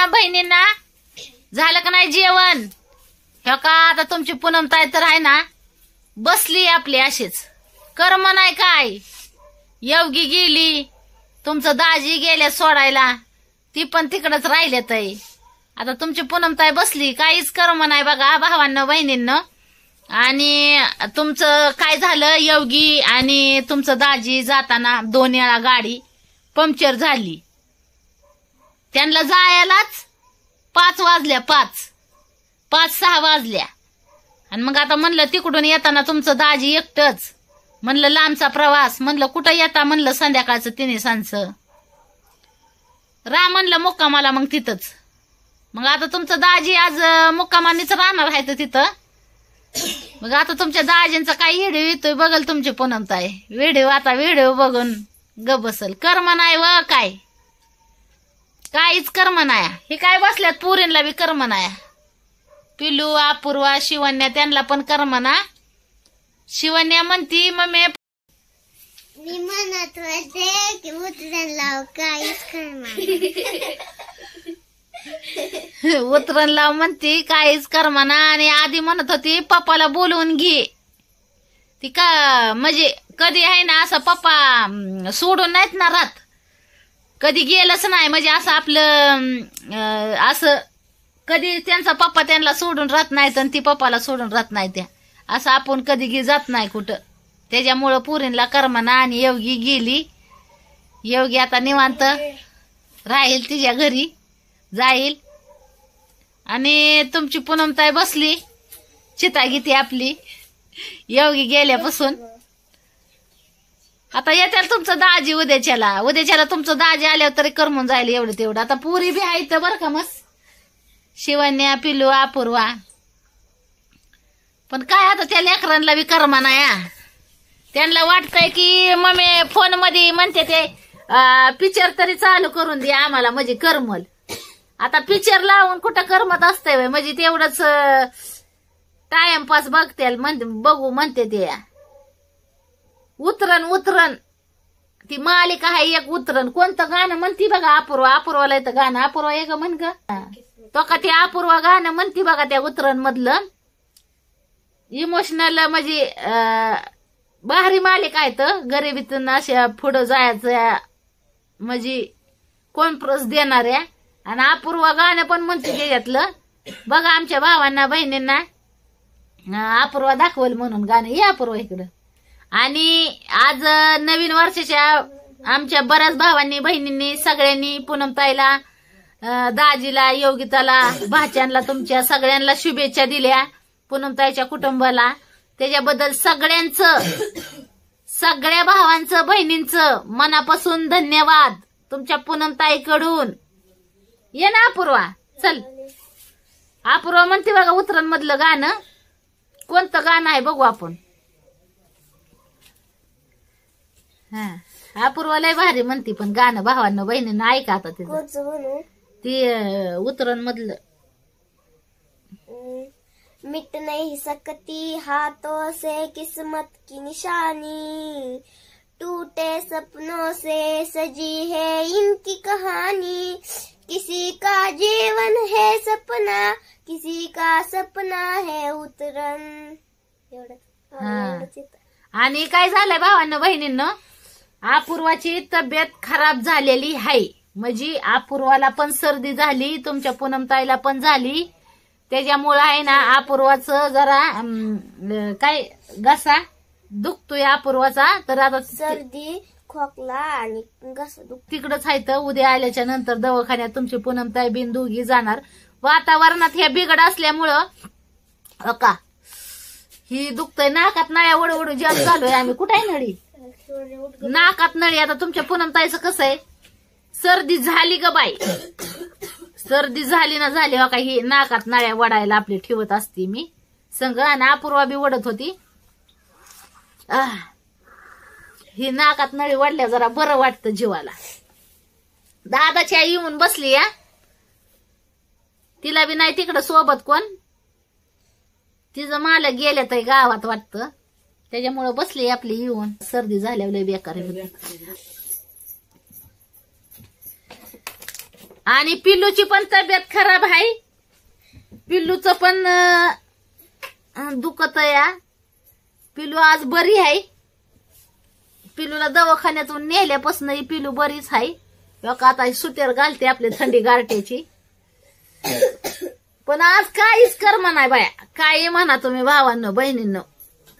ना बहिणींना झालं का नाही जेवण हे हो का आता तुमची पूनम ताई तर आहे ना बसली आपली अशीच कर्म नाही काय येवगी गेली तुमचं दाजी गेल्या सोडायला ती पण तिकडच राहिले तय आता तुमची पूनम ताई बसली काहीच कर्म नाही बघा भावांना बहिणींना आणि तुमचं काय झालं येवगी आणि तुमचं दाजी जाताना दोन वेळा गाडी पंक्चर झाली त्यांना जायलाच पाच वाजल्या पाच पाच सहा वाजल्या आणि मग आता म्हणलं तिकडून येताना तुमचं दाजी एकटंच म्हणलं लांबचा प्रवास म्हणलं कुठं येता म्हणलं संध्याकाळचं तिने सांच रा म्हणलं मुक्कामाला मग तिथंच मग आता तुमचं दाजी आज मुक्कामानीच राहणार आहे तर तिथं मग आता तुमच्या दाजींचा काय व्हिडिओ येतोय बघल तुमची पुनमताय व्हिडिओ आता व्हिडिओ बघून ग बसल कर नाही व काय काहीच करमनाया हे काय बसल्यात पुरींला बी करमनाया पिलू अपूर्वा शिवण्या त्यांना पण ना शिवण्या म्हणती मम्मी मी म्हणत होते की उतरण लाव काहीच कर्म उतरण लाव म्हणती काहीच ना आणि आधी म्हणत होती पप्पाला बोलवून घे ती का म्हणजे कधी आहे ना असं पप्पा सोडून नाहीत ना रात कधी गेलंच नाही म्हणजे असं आपलं असं कधी त्यांचा पप्पा त्यांना सोडून राहत नाहीत आणि ती पप्पाला सोडून राहत नाही त्या असं आपण कधी घे जात नाही कुठं त्याच्यामुळं पुरींला करमाना आणि योगी गेली योगी आता निवांत राहील तिच्या घरी जाईल आणि तुमची पुनमताई बसली चिता आपली योगी गेल्यापासून आता येत्याला तुमचं दाजी उद्याच्याला उद्याच्याला तुमचं दाजी आल्यावर तरी करमून जाईल एवढं तेवढं आता पुरी बी आहे तर बरं का मस शिवन्या पिलू अपूर्वा पण काय आता त्या लेकरांना बी करमा या त्यांना वाटतंय की मम्मी फोन मध्ये म्हणते ते पिक्चर तरी चालू करून दे आम्हाला म्हणजे करमल आता पिक्चर लावून कुठं करमत असतंय म्हणजे तेवढंच टायमपास बघते बघू म्हणते ते उतरण उतरण ती मालिका आहे एक उतरण कोणतं गाणं म्हणती बघा अपूर्वा अपूर्वाला येतं गाणं अपूर्वा का म्हण ग तो का ते अपूर्वा गाणं म्हणती बघा त्या उतरण मधलं इमोशनल म्हणजे बाहेरी आहे आहेत गरिबीतून अशा पुढं जायचं म्हणजे देणार आहे आणि अपूर्व गाणं पण म्हणते घेतलं बघा आमच्या भावांना बहिणींना अपूर्वा दाखवल म्हणून गाणं हे अपूर्वा इकडं आणि आज नवीन वर्षाच्या आमच्या बऱ्याच भावांनी बहिणींनी सगळ्यांनी पूनमताईला दाजीला योगिताला भाच्यांना तुमच्या सगळ्यांना शुभेच्छा दिल्या पूनमताईच्या कुटुंबाला त्याच्याबद्दल सगळ्यांचं सगळ्या भावांचं बहिणींचं मनापासून धन्यवाद तुमच्या पूनमताईकडून ये ना अपूर्वा चल अपूर्वा म्हणते बघा उतरण मधलं गाणं कोणतं गाणं आहे बघू आपण हा लय भारी म्हणती पण गाणं भावांना बहिणीनं ऐका आता ते ती उतरण मधलं मिट नाही सकती हाथों से किस्मत की निशानी टूटे सपनों से सजी है इनकी कहानी किसी का जीवन है सपना किसी का सपना है उतरण हा. आणि काय झालंय भावांना बहिणींना अपूर्वाची तब्येत खराब झालेली आहे म्हणजे अपूर्वाला पण सर्दी झाली तुमच्या पूनमताईला पण झाली त्याच्यामुळं आहे ना अपूर्वाचं जरा काय घसा दुखतोय अपूर्वाचा तर आता सर्दी खोकला आणि घसा दुख तिकडंच आहे तर उद्या आल्याच्या नंतर दवाखान्यात तुमची पूनमताई बिन दुघी जाणार वातावरणात हे बिघड असल्यामुळं का ही दुखतय नाकात नाही ओढू ओढू जल झालोय आम्ही कुठे नडी नाकात नळी आता तुमच्या पूनम ताईचं कसं आहे सर्दी झाली ग बाई सर्दी झाली ना झाली हो ही नाकात नळ्या वडायला आपली ठेवत असते मी संग आणि अपूर्वा बी वडत होती ही नाकात नळी वाढल्या जरा बरं वाटतं जीवाला दादाची आई येऊन बसली या तिला बी नाही तिकडं सोबत कोण तिचं मालक गेल्यात गावात वाटतं त्याच्यामुळं बसले आपली येऊन सर्दी झाल्यावर बेकार आणि पिल्लूची पण तब्येत खराब आहे पिल्लूच पण दुखत या पिल्लू आज बरी आहे पिलूला दवाखान्यातून नेल्यापासून पिलू बरीच आहे लोक आता सुटेर घालते आपली थंडी गारट्याची पण आज काहीच कर म्हणा बाया काय म्हणा तुम्ही भावांनो बहिणींना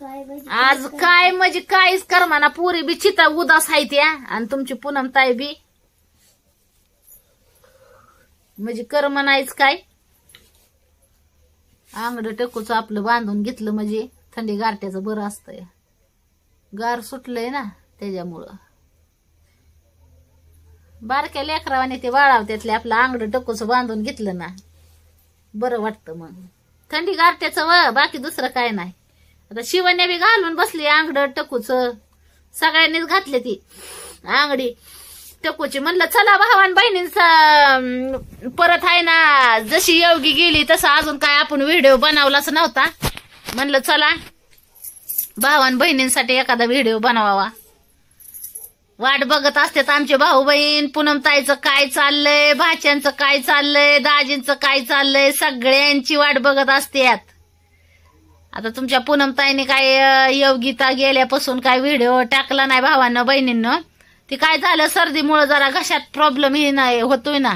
म्हणजे आज काय म्हणजे काहीच करमाना पुरी बी चिता उदास आहे त्या आणि तुमची पूनम ताई बी म्हणजे कर नाहीच काय आंगड टकूचं आपलं बांधून घेतलं म्हणजे थंडी गारट्याचं बरं असतंय गार सुटलंय ना त्याच्यामुळं बारक्या लेकरावाने ते त्यातले आपलं आंगड टकूचं बांधून घेतलं ना बरं वाटतं मग थंडी गारट्याचं व बाकी दुसरं काय नाही आता शिवण्या बी घालून बसली आंगड टकूच सगळ्यांनीच घातले ती आंगडी टकूची म्हणलं चला भावान बहिणींचा परत आहे ना जशी योगी गेली तसं अजून काय आपण व्हिडिओ बनवलाच नव्हता म्हणलं चला भावान बहिणींसाठी एखादा व्हिडिओ बनवावा वाट बघत असतात आमचे भाऊ बहीण ताईचं काय चाललंय भाच्यांचं काय चाललंय दाजींचं काय चाललंय सगळ्यांची वाट बघत यात आता तुमच्या पूनमताईने काय योगीता गेल्यापासून काय व्हिडिओ टाकला नाही भावानं बहिणींना ती काय झालं सर्दीमुळं जरा घशात प्रॉब्लेम ही नाही होतोय ना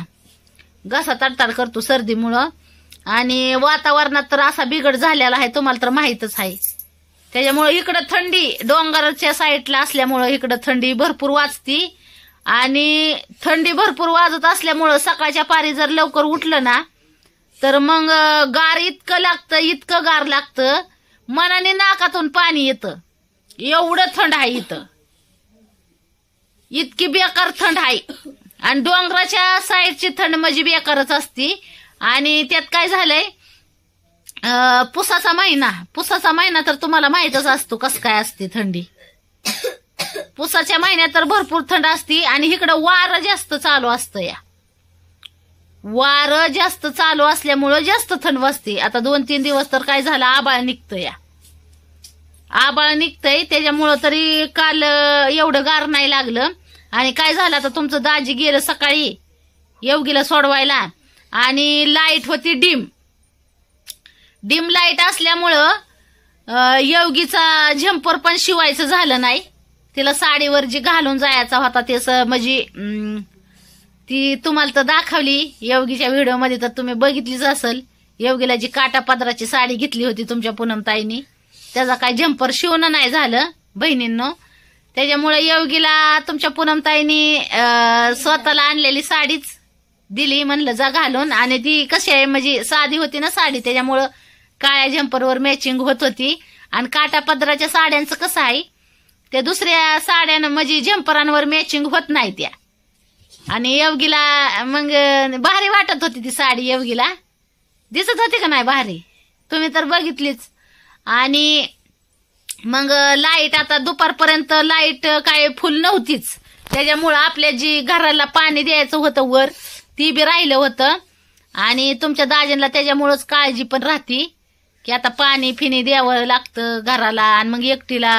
घसा तडताड करतो सर्दीमुळं आणि वातावरणात तर असा बिघड झालेला आहे तुम्हाला तर माहीतच आहे त्याच्यामुळं इकडं थंडी डोंगरच्या साईडला असल्यामुळं इकडं थंडी भरपूर वाजती आणि थंडी भरपूर वाजत असल्यामुळं सकाळच्या पारी जर लवकर उठलं ना तर मग गार इतकं लागतं इतकं गार लागतं मनाने नाकातून पाणी येतं एवढं थंड आहे इथं इतकी बेकार थंड आहे आणि डोंगराच्या साईडची थंड म्हणजे बेकारच असती आणि त्यात काय झालंय पुसाचा महिना पुसाचा महिना तर तुम्हाला माहीतच असतो कस काय असते थंडी पुसाच्या महिन्यात तर भरपूर थंड असती आणि इकडं वारं जास्त चालू असतं या वारं जास्त चालू असल्यामुळं जास्त थंड वाजते आता दोन तीन दिवस तर काय झालं आबाळ निघतं या आबाळ निघतंय त्याच्यामुळं तरी काल एवढं गार नाही लागलं आणि काय झालं आता तुमचं दाजी गेलं सकाळी येवगीला सोडवायला आणि लाईट होती डिम डिम लाईट असल्यामुळं येवगीचा झंपर पण शिवायचं झालं नाही तिला साडीवर जी घालून जायचा होता ते म्हणजे ती तुम्हाला तर दाखवली योगीच्या व्हिडिओ मध्ये तर तुम्ही बघितलीच असेल योगीला जी काटा पदराची साडी घेतली होती तुमच्या पूनमताईनी त्याचा काय जम्पर शिवणं नाही झालं बहिणींनो त्याच्यामुळे योगीला तुमच्या पूनमताईनी स्वतःला आणलेली साडीच दिली म्हणलं जा घालून आणि ती कशी आहे म्हणजे साधी होती ना साडी त्याच्यामुळं काळ्या झेंपरवर मॅचिंग होत होती आणि काटा पदराच्या साड्यांचं कसं आहे त्या दुसऱ्या साड्यानं म्हणजे झंपरांवर मॅचिंग होत नाही त्या आणि येवगीला मग भारी वाटत होती ती साडी येवगीला दिसत होती का नाही भारी तुम्ही तर बघितलीच आणि मग लाईट आता दुपारपर्यंत लाईट काय फुल नव्हतीच त्याच्यामुळं आपल्या जी घराला पाणी द्यायचं होतं वर ती बी राहिलं होतं आणि तुमच्या दाजींना त्याच्यामुळंच काळजी पण राहती की आता पाणी फिनी द्यावं लागतं घराला आणि मग एकटीला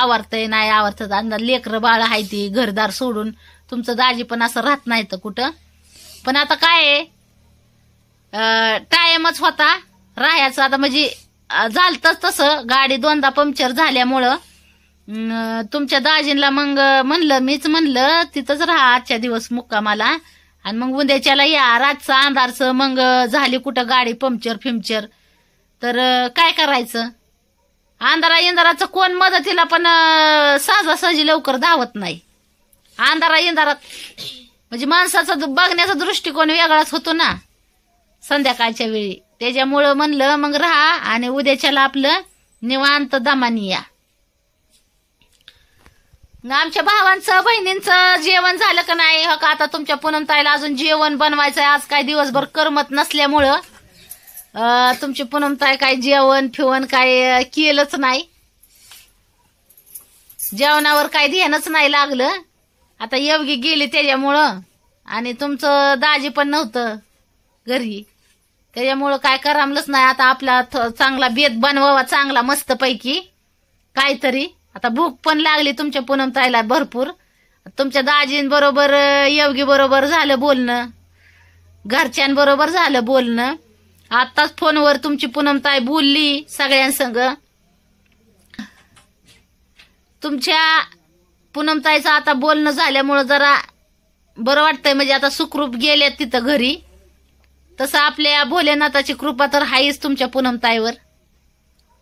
आवरतंय नाही आवरतं अंदाज लेकरं बाळ आहे ती घरदार सोडून तुमचं दाजी पण असं राहत नाही तर कुठं पण आता काय आहे टायमच होता राहायचं आता म्हणजे झालतच तसं गाडी दोनदा पंक्चर झाल्यामुळं तुमच्या दाजींना मग म्हणलं मीच म्हणलं तिथंच राहा आजच्या दिवस मुक्कामाला आणि मग उद्याच्याला या रातचं अंधारचं मग झाली कुठं गाडी पंक्चर फिमचर तर काय करायचं अंधारा इंधाराचं कोण मदतीला पण सहजासहजी लवकर धावत नाही अंधारा इंधारात म्हणजे माणसाचा बघण्याचा दृष्टिकोन वेगळाच होतो ना संध्याकाळच्या वेळी त्याच्यामुळं म्हणलं मग राहा आणि उद्याच्याला आपलं निवांत दमानी या आमच्या भावांचं बहिणींचं जेवण झालं का नाही हो का आता तुमच्या ताईला अजून जेवण बनवायचं आज काय दिवसभर करमत नसल्यामुळं तुमची ताई काय जेवण फिवण काय केलंच नाही जेवणावर काय ध्यानच नाही लागलं आता योगी गेली त्याच्यामुळं आणि तुमचं दाजी पण नव्हतं घरी त्याच्यामुळं काय करामलंच नाही आता आपला चांगला बेत बनवावा चांगला मस्त पैकी काहीतरी आता भूक पण लागली तुमच्या पूनम ताईला भरपूर तुमच्या दाजींबरोबर योगी बरोबर झालं बोलणं घरच्यांबरोबर झालं बोलणं आताच फोनवर तुमची पूनम ताई बोलली सगळ्यांसंग तुमच्या पूनमताईचं आता बोलणं झाल्यामुळं जरा बरं वाटतंय म्हणजे आता सुखरूप गेले तिथं घरी तसं आपल्या भोलेनाथाची कृपा तर आहेच तुमच्या पूनमताईवर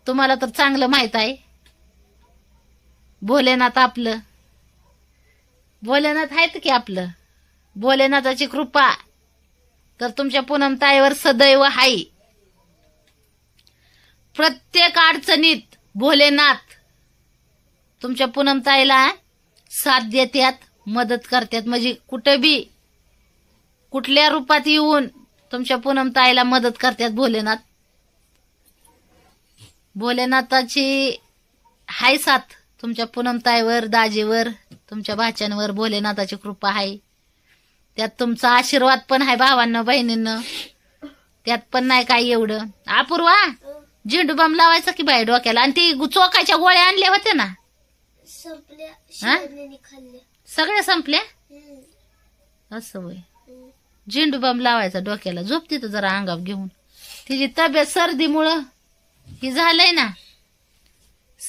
तुम्हाला तर चांगलं माहित आहे भोलेनाथ आपलं भोलेनाथ आहेत की आपलं भोलेनाथाची कृपा तर तुमच्या पूनमताईवर सदैव आहे प्रत्येक अडचणीत भोलेनाथ तुमच्या पूनमताईला साथ देतात मदत करतात म्हणजे कुठं बी कुठल्या रूपात येऊन तुमच्या पूनम ताईला मदत करतात भोलेनाथ भोलेनाथाची हाय साथ तुमच्या पूनम ताईवर दाजीवर तुमच्या भाच्यांवर भोलेनाथाची कृपा आहे त्यात तुमचा आशीर्वाद पण आहे भावांना बहिणींना त्यात पण नाही काय एवढं अपूर्वा झेंडू बम लावायचा की बाय डोक्याला आणि ती चोकाच्या गोळ्या आणल्या होत्या ना संपल्या सगळ्या संपल्या असं वय झेंडू लावायचा डोक्याला झोप तिथं जरा अंगाव घेऊन तिची तब्येत सर्दीमुळं ही झालंय ना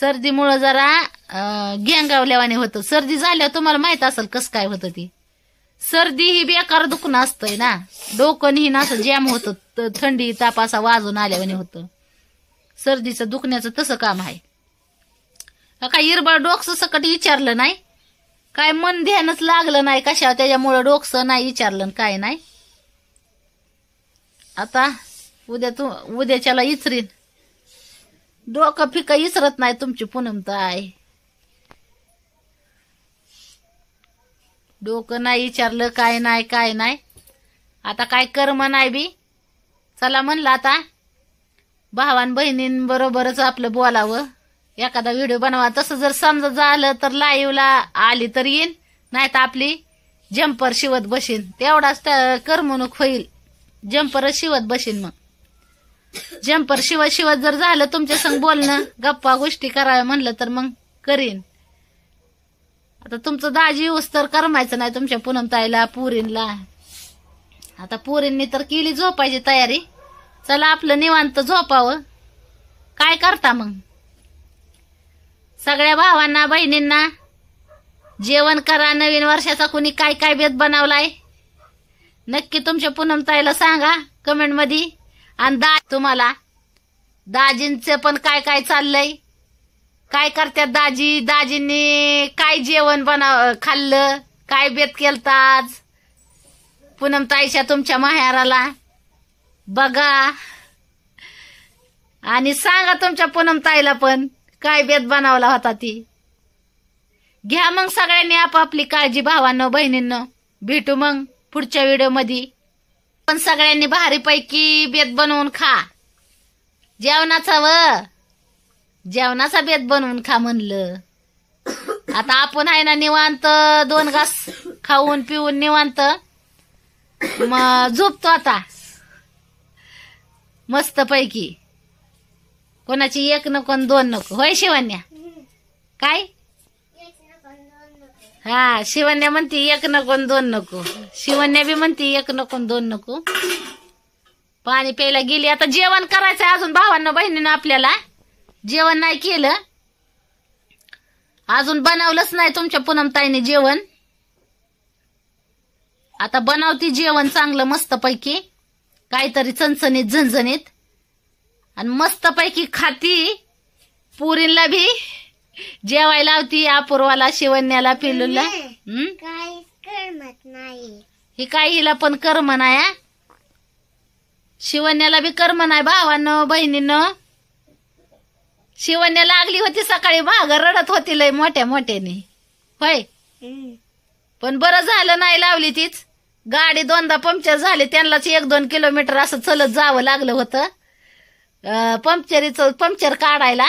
सर्दीमुळं जरा गेंगाव गेंगावल्यावाने होतं सर्दी झाल्या तुम्हाला माहित असेल कसं काय होतं ती सर्दी ही बेकार दुखणं असतंय ना डोकं ही ना असं जॅम होतं थंडी ताप असा वाजून आल्यावाने होतं सर्दीचं दुखण्याचं तसं काम आहे काय इरबळ डोकसं सकट विचारलं नाही काय मन ध्यानच लागलं नाही कशा त्याच्यामुळं डोकसं नाही विचारलं काय नाही आता उद्या तू उद्याच्याला इचरीन डोकं फिकं इसरत नाही तुमची आहे डोकं नाही विचारलं काय नाही काय नाही आता काय कर्म नाही बी चला म्हणलं आता भावान बहिणींबरोबरच आपलं बोलावं एखादा व्हिडिओ बनवा तसं जर समजा झालं तर लाईव्हला आली तर येईन नाही तर आपली जम्पर शिवत बसेन तेवढाच करमणूक होईल जम्परच शिवत बसेन मग जम्पर शिवत शिवत जर झालं तुमच्या संग बोलणं गप्पा गोष्टी कराव्या म्हणलं तर मग करीन आता तुमचं दाजी उस तर करमायचं नाही तुमच्या ताईला पुरीनला आता पुरींनी तर केली झोपायची तयारी चला आपलं निवांत झोपावं काय करता मग सगळ्या भावांना बहिणींना जेवण करा नवीन वर्षाचा कुणी काय काय बेत बनवलाय नक्की तुमच्या ताईला सांगा कमेंट मध्ये आणि दा तुम्हाला दाजींचे पण काय काय चाललंय काय करतात दाजी दाजींनी काय जेवण बनाव खाल्लं काय बेत केलता आज ताईच्या तुमच्या माहेराला बघा आणि सांगा तुमच्या पूनम ताईला पण काय बेत बनावला होता ती घ्या मग सगळ्यांनी आपापली काळजी भावानं बहिणींनं भेटू मग पुढच्या व्हिडिओ मध्ये पण सगळ्यांनी भारीपैकी बेत बनवून खा जेवणाचा व जेवणाचा बेत बनवून खा म्हणलं आता आपण आहे ना निवांत दोन घास खाऊन पिऊन निवांत मग झोपतो आता मस्त पैकी कोणाची एक न कोण दोन नको होय शिवन्या काय हा शिवण्या म्हणती एक नको कोण दोन नको शिवण्या बी म्हणती एक नको कोण दोन नको पाणी प्यायला गेली आता जेवण करायचं अजून भावांना बहिणीनं आपल्याला जेवण नाही केलं अजून बनवलंच नाही तुमच्या ताईने जेवण आता बनवती जेवण चांगलं मस्तपैकी काहीतरी चणचणीत झणझणीत आणि मस्तपैकी खाती पुरींला भी जेवायला होती अपूर्वाला शिवण्याला पिलूला नाही ही काही हिला पण कर्म नाही शिवण्याला बी कर्म नाही भावानं बहिणीनं शिवण्या लागली होती सकाळी भाग रडत होती लय मोठ्या मोठ्याने होय पण बरं झालं नाही लावली तीच गाडी दोनदा पंक्चर झाली त्यांनाच एक दोन किलोमीटर असं चलत जावं लागलं होतं पंपचरीचं पंक्चर काढायला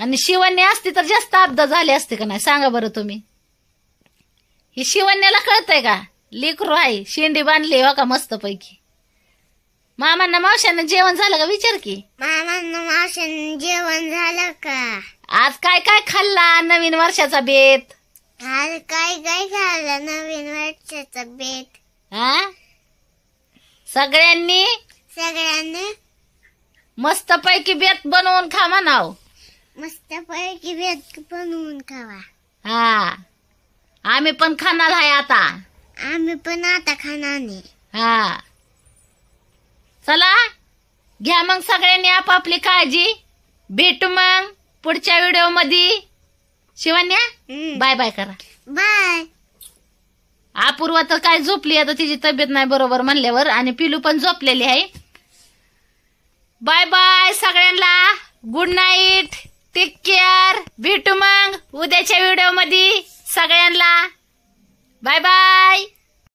आणि शिवण्या असती तर जास्त अपदा झाली असते का नाही सांगा बरं तुम्ही ही शिवण्याला कळतंय का लेकरू आहे शेंडी बांधली हो का मस्त पैकी मामांना मावश्यानं जेवण झालं का विचार की मामांना मावश्यानं जेवण झालं का आज काय काय खाल्ला नवीन वर्षाचा बेत आज काय काय खाल्ला नवीन वर्षाचा बेत हा सगळ्यांनी सगळ्यांनी मस्त पैकी बेत बनवून खा म्हणाव मस्त पैकी बेत बनवून खावा हा आम्ही पण खाणार आहे आता आम्ही पण आता खाणार नाही हा चला घ्या मग सगळ्यांनी आपापली काळजी भेटू मग पुढच्या व्हिडिओ मध्ये शिवन्या बाय बाय करा बाय अपूर्वा तर काय झोपली आता तिची तब्येत नाही बरोबर म्हणल्यावर आणि पिलू पण झोपलेली आहे बाय बाय सगळ्यांना गुड नाईट टेक केअर भेटू मग उद्याच्या व्हिडिओ मध्ये सगळ्यांना बाय बाय